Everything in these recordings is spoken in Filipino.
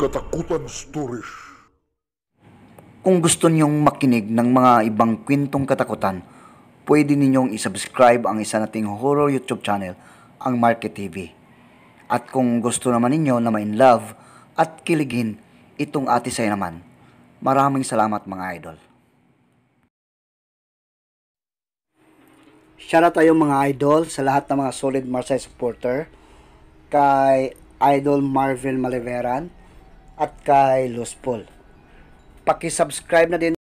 Katakutan Stories. Kung gusto ninyong makinig ng mga ibang kwentong katakutan, pwede ninyong isubscribe ang isa nating horror YouTube channel, ang Market TV. At kung gusto naman ninyo na main love at kiligin itong ate say naman, maraming salamat mga idol. Shoutout tayo mga idol sa lahat ng mga solid Marseille supporter kay Idol Marvin Maliveran at kay Luz Paul. Paki-subscribe na din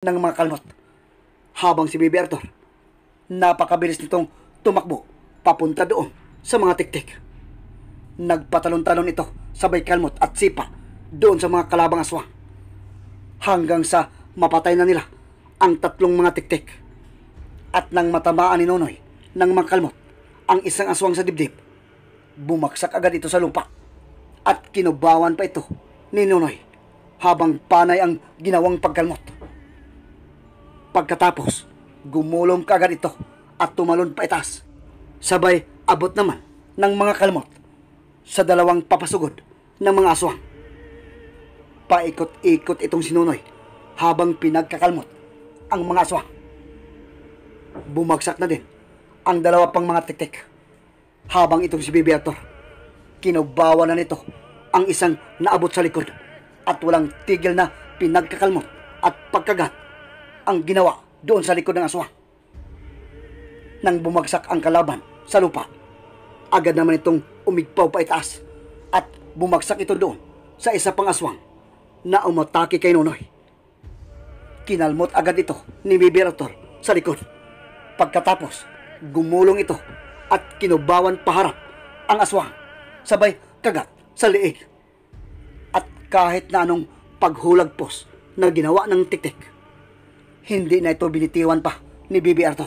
ng mga kalmot. Habang si Baby Arthur, napakabilis nitong tumakbo papunta doon sa mga tiktik. Nagpatalon-talon ito sabay kalmot at sipa doon sa mga kalabang aswang. Hanggang sa mapatay na nila ang tatlong mga tiktik. At nang matamaan ni Nonoy ng mga kalmot ang isang aswang sa dibdib, bumagsak agad ito sa lupa at kinubawan pa ito ni Nonoy habang panay ang ginawang pagkalmot. Pagkatapos, gumulong kagad ito at tumalon pa itas. Sabay abot naman ng mga kalmot sa dalawang papasugod ng mga aswang. Paikot-ikot itong sinunoy habang pinagkakalmot ang mga aswang. Bumagsak na din ang dalawa pang mga tiktik habang itong si Bibiator. Kinubawa na nito ang isang naabot sa likod at walang tigil na pinagkakalmot at pagkagat ang ginawa doon sa likod ng aswa. Nang bumagsak ang kalaban sa lupa, agad naman itong umigpaw pa itaas at bumagsak ito doon sa isa pang aswang na umatake kay Nonoy. Kinalmot agad ito ni Bibirator sa likod. Pagkatapos, gumulong ito at kinubawan paharap ang aswang sabay kagat sa liig. At kahit na anong paghulagpos na ginawa ng tiktik, hindi na ito binitiwan pa ni Bibi Arthur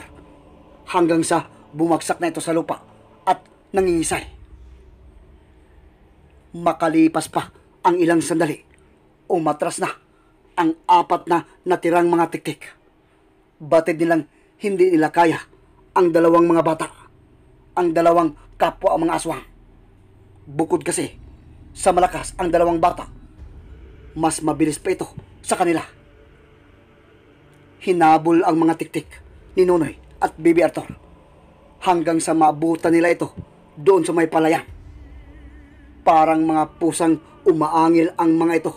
hanggang sa bumagsak na ito sa lupa at nangingisay. Makalipas pa ang ilang sandali, umatras na ang apat na natirang mga tiktik. Batid nilang hindi nila kaya ang dalawang mga bata, ang dalawang kapwa ang mga aswang. Bukod kasi sa malakas ang dalawang bata, mas mabilis pa ito sa kanila hinabol ang mga tiktik ni Nonoy at Baby Arthur hanggang sa maabutan nila ito doon sa may palayan. Parang mga pusang umaangil ang mga ito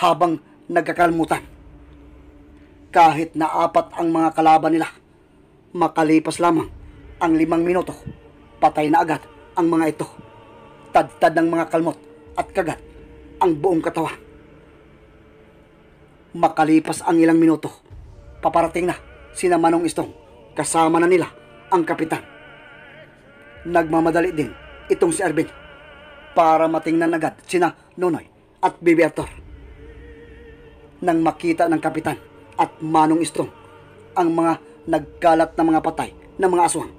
habang nagkakalmutan. Kahit na apat ang mga kalaban nila, makalipas lamang ang limang minuto, patay na agad ang mga ito. Tadtad ng mga kalmot at kagat ang buong katawan. Makalipas ang ilang minuto, paparating na sina Manong Istong. Kasama na nila ang kapitan. Nagmamadali din itong si Arvin para matingnan agad sina Nonoy at Bibi Arthur. Nang makita ng kapitan at Manong Istong ang mga nagkalat na mga patay ng mga aswang,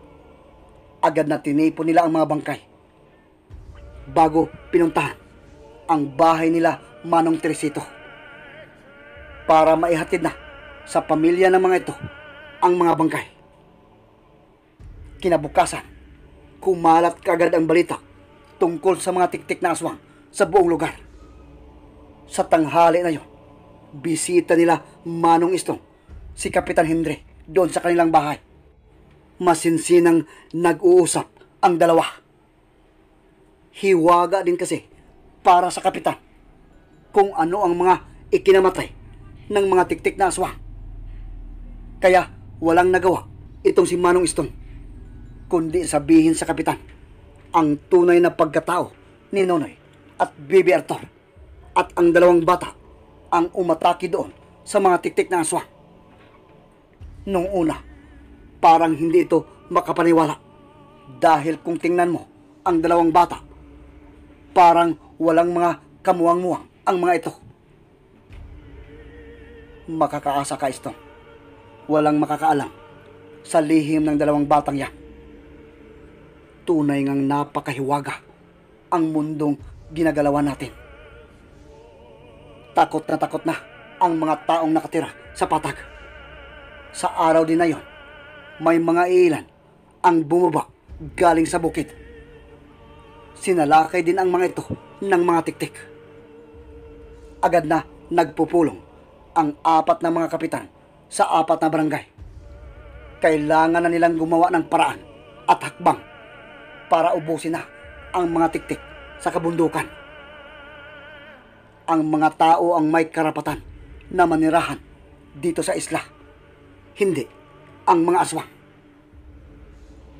agad na tinipon nila ang mga bangkay bago pinuntahan ang bahay nila Manong Teresito para maihatid na sa pamilya ng mga ito ang mga bangkay. Kinabukasan, kumalat kagad ang balita tungkol sa mga tiktik na aswang sa buong lugar. Sa tanghali na yon, bisita nila Manong Istong, si Kapitan Hendre, doon sa kanilang bahay. Masinsinang nag-uusap ang dalawa. Hiwaga din kasi para sa kapitan kung ano ang mga ikinamatay ng mga tiktik na aswang kaya walang nagawa itong si Manong Stone, kundi sabihin sa kapitan ang tunay na pagkatao ni Nonoy at Bibi Arthur at ang dalawang bata ang umataki doon sa mga tiktik na aswang. Noong una, parang hindi ito makapaniwala dahil kung tingnan mo ang dalawang bata, parang walang mga kamuang-muang ang mga ito. Makakaasa ka, Stone walang makakaalam sa lihim ng dalawang batang yan. Tunay ngang napakahiwaga ang mundong ginagalawan natin. Takot na takot na ang mga taong nakatira sa patag. Sa araw din na yon, may mga ilan ang bumaba galing sa bukid. Sinalakay din ang mga ito ng mga tiktik. Agad na nagpupulong ang apat na mga kapitan sa apat na barangay. Kailangan na nilang gumawa ng paraan at hakbang para ubusin na ang mga tiktik sa kabundukan. Ang mga tao ang may karapatan na manirahan dito sa isla, hindi ang mga aswang.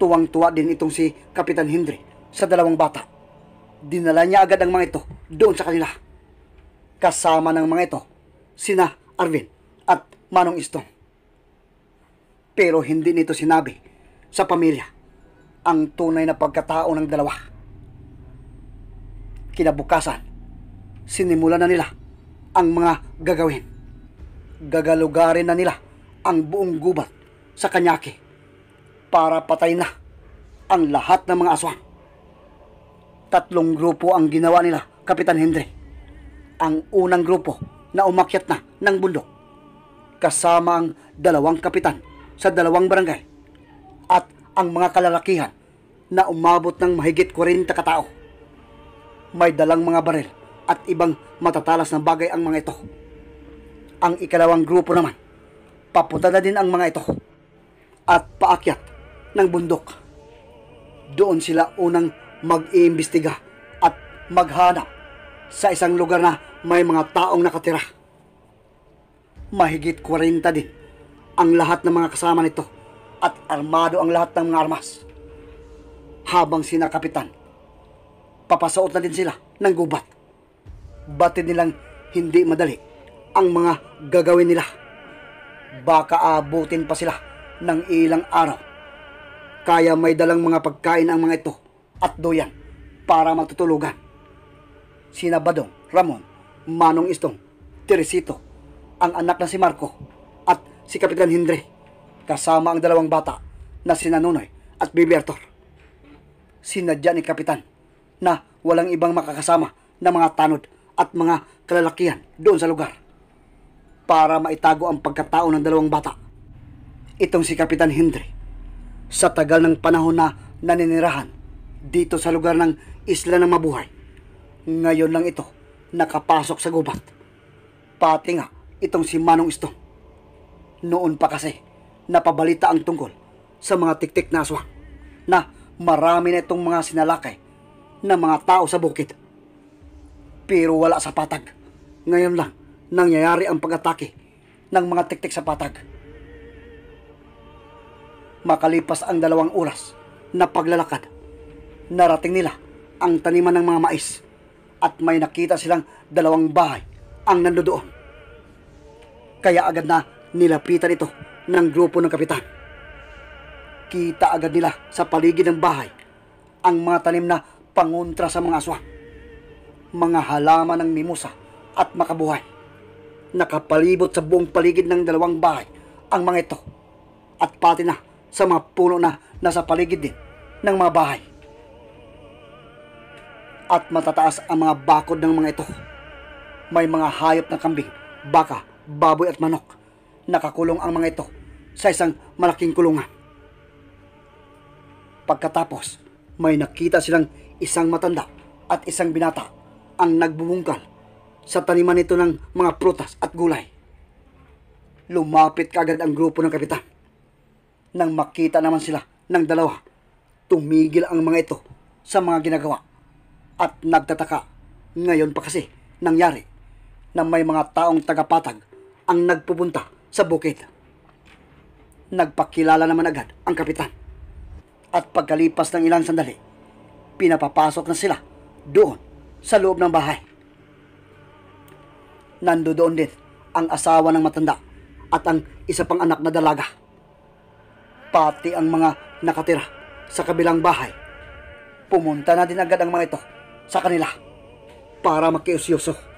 Tuwang-tuwa din itong si Kapitan Hindri sa dalawang bata. Dinala niya agad ang mga ito doon sa kanila. Kasama ng mga ito, sina Arvin at Manong Istong. Pero hindi nito sinabi sa pamilya ang tunay na pagkatao ng dalawa. Kinabukasan, sinimula na nila ang mga gagawin. Gagalugarin na nila ang buong gubat sa kanyaki para patay na ang lahat ng mga aswang. Tatlong grupo ang ginawa nila, Kapitan Hendry. Ang unang grupo na umakyat na ng bundok kasamang dalawang kapitan sa dalawang barangay at ang mga kalalakihan na umabot ng mahigit 40 katao. May dalang mga baril at ibang matatalas na bagay ang mga ito. Ang ikalawang grupo naman, papunta na din ang mga ito at paakyat ng bundok. Doon sila unang mag-iimbestiga at maghanap sa isang lugar na may mga taong nakatira. Mahigit 40 din ang lahat ng mga kasama nito at armado ang lahat ng mga armas. Habang sina kapitan, papasuot na din sila ng gubat. Batid nilang hindi madali ang mga gagawin nila. Baka abutin pa sila ng ilang araw. Kaya may dalang mga pagkain ang mga ito at doyan para matutulugan. Sina Badong, Ramon, Manong Istong, Teresito, ang anak na si Marco at si Kapitan Hindre kasama ang dalawang bata na si Nanonoy at Baby Arthur. Sinadya ni Kapitan na walang ibang makakasama na mga tanod at mga kalalakihan doon sa lugar para maitago ang pagkatao ng dalawang bata. Itong si Kapitan Hindre sa tagal ng panahon na naninirahan dito sa lugar ng Isla ng Mabuhay. Ngayon lang ito nakapasok sa gubat. Pati nga itong si Manong Isto. Noon pa kasi, napabalita ang tungkol sa mga tiktik na aswang na marami na itong mga sinalakay na mga tao sa bukid. Pero wala sa patag. Ngayon lang, nangyayari ang pag-atake ng mga tiktik sa patag. Makalipas ang dalawang oras na paglalakad, narating nila ang taniman ng mga mais at may nakita silang dalawang bahay ang nandoon. Kaya agad na nilapitan ito ng grupo ng kapitan. Kita agad nila sa paligid ng bahay ang mga tanim na panguntra sa mga aswang. Mga halaman ng mimosa at makabuhay. Nakapalibot sa buong paligid ng dalawang bahay ang mga ito at pati na sa mga puno na nasa paligid din ng mga bahay. At matataas ang mga bakod ng mga ito. May mga hayop na kambing, baka baboy at manok. Nakakulong ang mga ito sa isang malaking kulungan. Pagkatapos, may nakita silang isang matanda at isang binata ang nagbubungkal sa taniman nito ng mga prutas at gulay. Lumapit kagad ang grupo ng kapitan. Nang makita naman sila ng dalawa, tumigil ang mga ito sa mga ginagawa at nagtataka. Ngayon pa kasi nangyari na may mga taong tagapatag ang nagpupunta sa bukid. Nagpakilala naman agad ang kapitan. At pagkalipas ng ilang sandali, pinapapasok na sila doon sa loob ng bahay. Nando doon din ang asawa ng matanda at ang isa pang anak na dalaga. Pati ang mga nakatira sa kabilang bahay. Pumunta na din agad ang mga ito sa kanila para makiusyoso.